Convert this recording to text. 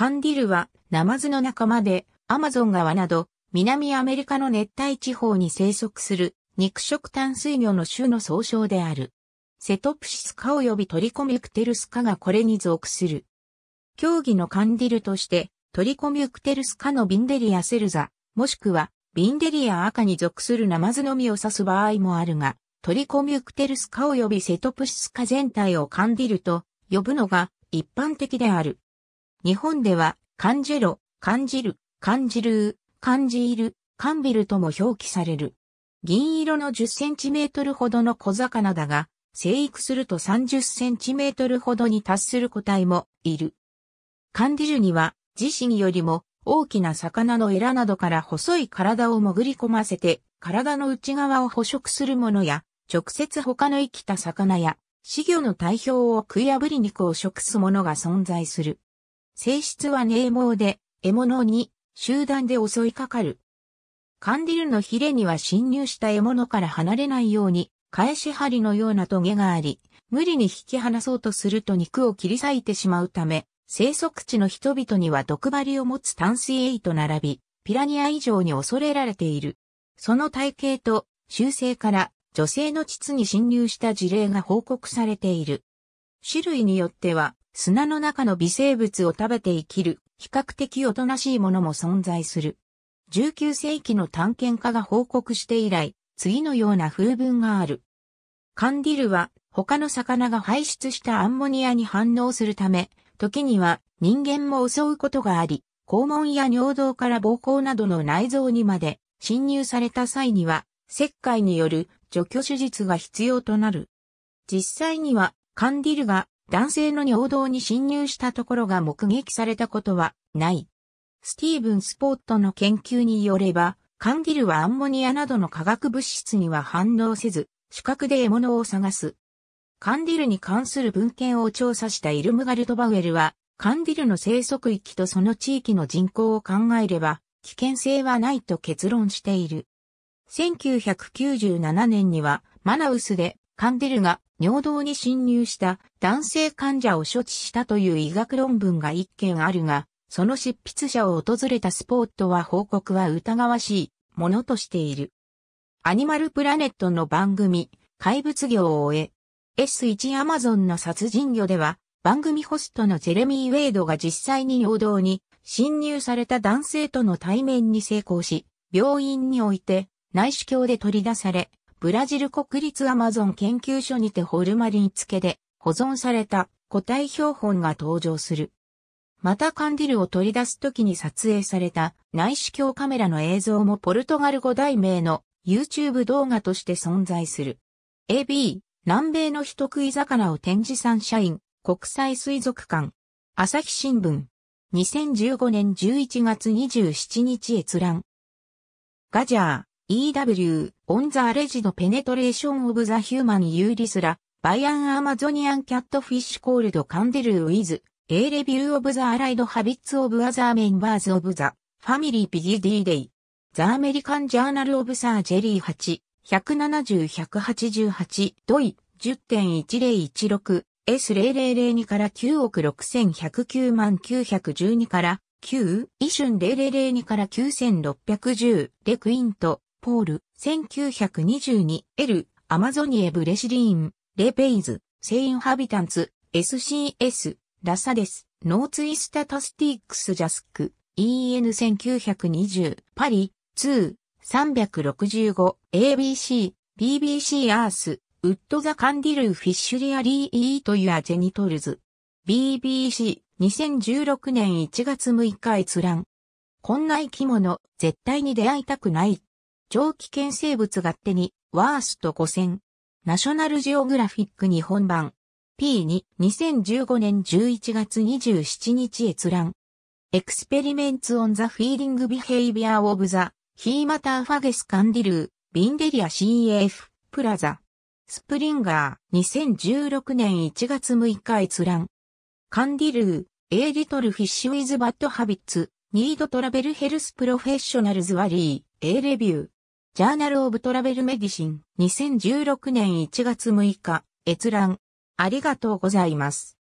カンディルはナマズの仲間でアマゾン川など南アメリカの熱帯地方に生息する肉食淡水魚の種の総称である。セトプシス科及びトリコミュクテルス科がこれに属する。競技のカンディルとしてトリコミュクテルス科のビンデリアセルザ、もしくはビンデリア赤に属するナマズのみを指す場合もあるが、トリコミュクテルス科及びセトプシス科全体をカンディルと呼ぶのが一般的である。日本では、感じろ、感じる、感じる、感じいる、感ビルとも表記される。銀色の10センチメートルほどの小魚だが、生育すると30センチメートルほどに達する個体もいる。カンディルには自身よりも大きな魚のエラなどから細い体を潜り込ませて体の内側を捕食するものや直接他の生きた魚や死魚の体表を食い破り肉を食すものが存在する。性質は冷毛で、獲物に集団で襲いかかる。カンディルのヒレには侵入した獲物から離れないように、返し針のようなトゲがあり、無理に引き離そうとすると肉を切り裂いてしまうため、生息地の人々には毒針を持つ淡水エイと並び、ピラニア以上に恐れられている。その体型と習性から女性の膣に侵入した事例が報告されている。種類によっては砂の中の微生物を食べて生きる、比較的おとなしいものも存在する。19世紀の探検家が報告して以来、次のような風文がある。カンディルは他の魚が排出したアンモニアに反応するため、時には人間も襲うことがあり、肛門や尿道から膀胱などの内臓にまで侵入された際には、石灰による除去手術が必要となる。実際にはカンディルが男性の尿道に侵入したところが目撃されたことはない。スティーブン・スポットの研究によれば、ンディルはアンモニアなどの化学物質には反応せず、視覚で獲物を探す。カンディルに関する文献を調査したイルムガルト・バウエルは、カンディルの生息域とその地域の人口を考えれば、危険性はないと結論している。1997年には、マナウスで、カンディルが尿道に侵入した男性患者を処置したという医学論文が一件あるが、その執筆者を訪れたスポットは報告は疑わしいものとしている。アニマルプラネットの番組、怪物業を終え、S1 アマゾンの殺人魚では、番組ホストのジェレミー・ウェイドが実際に尿道に侵入された男性との対面に成功し、病院において内視鏡で取り出され、ブラジル国立アマゾン研究所にてホルマリン付けで保存された個体標本が登場する。またカンディルを取り出す時に撮影された内視鏡カメラの映像もポルトガル語題名の YouTube 動画として存在する。AB、南米の人食い魚を展示サャ社員、国際水族館。朝日新聞。2015年11月27日閲覧。ガジャー。EW、On the Alleged Penetration of the Human Uris r a by an Amazonian Catfish Called Candle with, A Review of the Allied Habits of Other Members of the Family PGD Day. The American Journal of Surgery 8, 170-188, ドイ、10.1016、S0002 から9億6109万912から、9、イシュン002から9610、レクイント、ポール、1922、L、アマゾニエブレシリーン、レペイズ、セインハビタンツ、SCS、ラサデス、ノーツイスタタスティックスジャスク、EN1920、パリ、2、365、ABC、BBC アース、ウッドザカンディルフィッシュリアリーイートユアジェニトルズ。BBC、2016年1月6日閲覧。こんな生き物、絶対に出会いたくない。蒸気圏生物勝手に、ワースト5000。ナショナルジオグラフィック日本版。P2、2015年11月27日閲覧。Experiments on the Feeding Behavior of the Hematophagous Candylue, Binderia CF, Plaza。スプリンガー、2016年1月6日閲覧。カンディルー、A Little Fish with Bad Habits, Need Travel Health Professionals Worry, A Review。ジャーナル・オブ・トラベル・メディシン、2016年1月6日、閲覧。ありがとうございます。